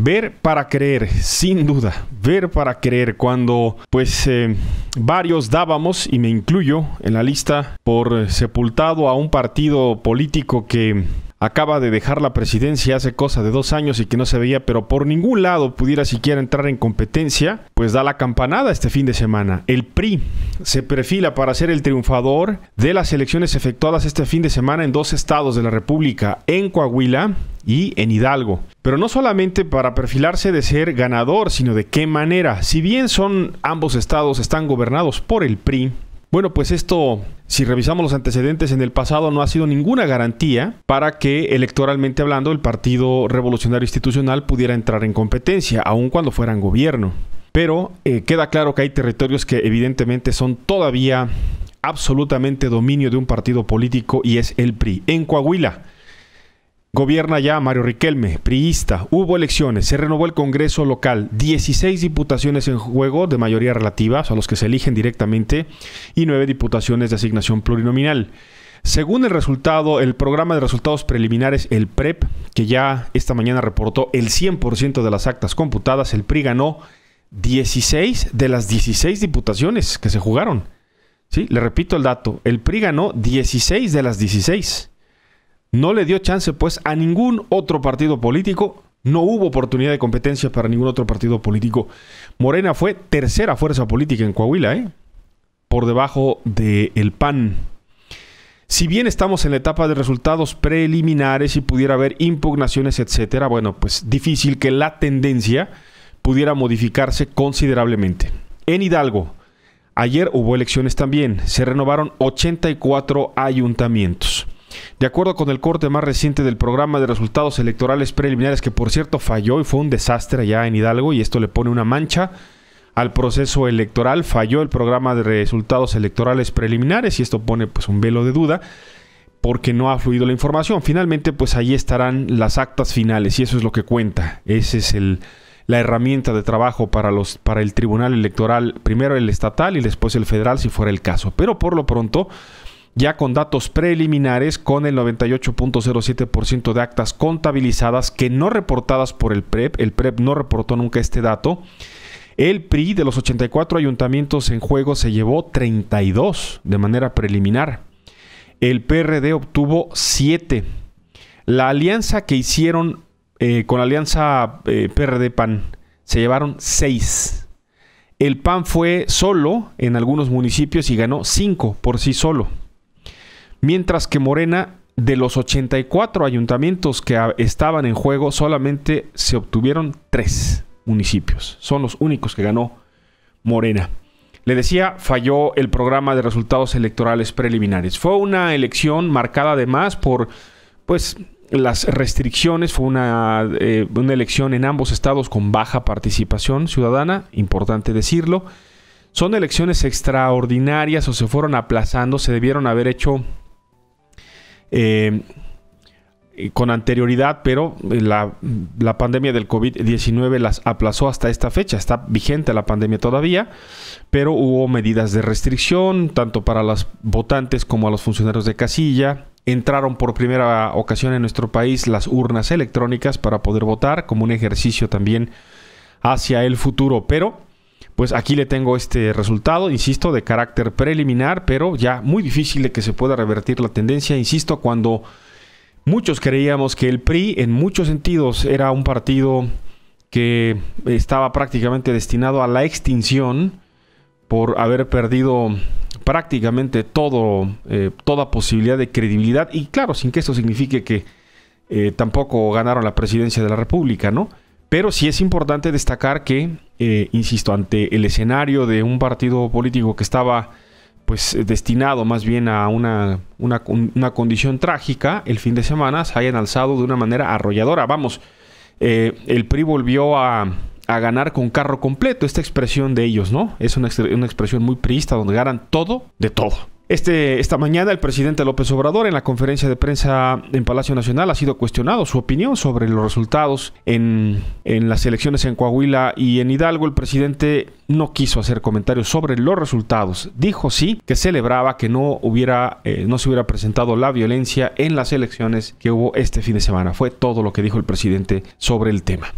Ver para creer, sin duda, ver para creer cuando pues eh, varios dábamos, y me incluyo en la lista, por sepultado a un partido político que acaba de dejar la presidencia hace cosa de dos años y que no se veía, pero por ningún lado pudiera siquiera entrar en competencia, pues da la campanada este fin de semana. El PRI se perfila para ser el triunfador de las elecciones efectuadas este fin de semana en dos estados de la República, en Coahuila y en Hidalgo. Pero no solamente para perfilarse de ser ganador, sino de qué manera. Si bien son ambos estados están gobernados por el PRI, bueno, pues esto, si revisamos los antecedentes en el pasado, no ha sido ninguna garantía para que electoralmente hablando el Partido Revolucionario Institucional pudiera entrar en competencia, aun cuando fuera en gobierno. Pero eh, queda claro que hay territorios que evidentemente son todavía absolutamente dominio de un partido político y es el PRI. En Coahuila, Gobierna ya Mario Riquelme, priista. Hubo elecciones, se renovó el Congreso local, 16 diputaciones en juego de mayoría relativa, a los que se eligen directamente, y 9 diputaciones de asignación plurinominal. Según el resultado, el programa de resultados preliminares, el PREP, que ya esta mañana reportó el 100% de las actas computadas, el PRI ganó 16 de las 16 diputaciones que se jugaron. Sí, le repito el dato, el PRI ganó 16 de las 16 no le dio chance pues a ningún otro partido político, no hubo oportunidad de competencia para ningún otro partido político. Morena fue tercera fuerza política en Coahuila, ¿eh? por debajo del el PAN. Si bien estamos en la etapa de resultados preliminares y pudiera haber impugnaciones, etcétera, bueno, pues difícil que la tendencia pudiera modificarse considerablemente. En Hidalgo, ayer hubo elecciones también, se renovaron 84 ayuntamientos. De acuerdo con el corte más reciente del programa de resultados electorales preliminares, que por cierto falló y fue un desastre allá en Hidalgo, y esto le pone una mancha al proceso electoral, falló el programa de resultados electorales preliminares, y esto pone pues un velo de duda porque no ha fluido la información. Finalmente, pues ahí estarán las actas finales y eso es lo que cuenta. Ese es la herramienta de trabajo para, los, para el Tribunal Electoral, primero el estatal y después el federal si fuera el caso. Pero por lo pronto, ya con datos preliminares con el 98.07% de actas contabilizadas que no reportadas por el PREP, el PREP no reportó nunca este dato, el PRI de los 84 ayuntamientos en juego se llevó 32 de manera preliminar, el PRD obtuvo 7, la alianza que hicieron eh, con la alianza eh, PRD-PAN se llevaron 6. El PAN fue solo en algunos municipios y ganó 5 por sí solo mientras que Morena de los 84 ayuntamientos que estaban en juego, solamente se obtuvieron tres municipios. Son los únicos que ganó Morena. Le decía, falló el programa de resultados electorales preliminares. Fue una elección marcada además por pues, las restricciones. Fue una, eh, una elección en ambos estados con baja participación ciudadana, importante decirlo. Son elecciones extraordinarias o se fueron aplazando, se debieron haber hecho eh, con anterioridad, pero la, la pandemia del COVID-19 las aplazó hasta esta fecha. Está vigente la pandemia todavía, pero hubo medidas de restricción, tanto para los votantes como a los funcionarios de casilla. Entraron por primera ocasión en nuestro país las urnas electrónicas para poder votar como un ejercicio también hacia el futuro, pero pues aquí le tengo este resultado, insisto, de carácter preliminar, pero ya muy difícil de que se pueda revertir la tendencia, insisto, cuando muchos creíamos que el PRI en muchos sentidos era un partido que estaba prácticamente destinado a la extinción por haber perdido prácticamente todo, eh, toda posibilidad de credibilidad y claro, sin que esto signifique que eh, tampoco ganaron la presidencia de la República, ¿no? Pero sí es importante destacar que eh, insisto, ante el escenario de un partido político que estaba pues eh, destinado más bien a una, una, condición trágica, el fin de semana se hayan alzado de una manera arrolladora. Vamos, eh, el PRI volvió a, ganar con carro completo, esta expresión de ellos, ¿no? Es una, una expresión muy priista donde ganan todo de todo. Este, esta mañana el presidente López Obrador en la conferencia de prensa en Palacio Nacional ha sido cuestionado su opinión sobre los resultados en, las elecciones en Coahuila y en Hidalgo. El presidente no quiso hacer comentarios sobre los resultados. Dijo sí que celebraba que no, hubiera, eh, no se hubiera presentado la violencia en las elecciones que hubo este fin de semana. Fue todo lo que dijo el presidente sobre el tema.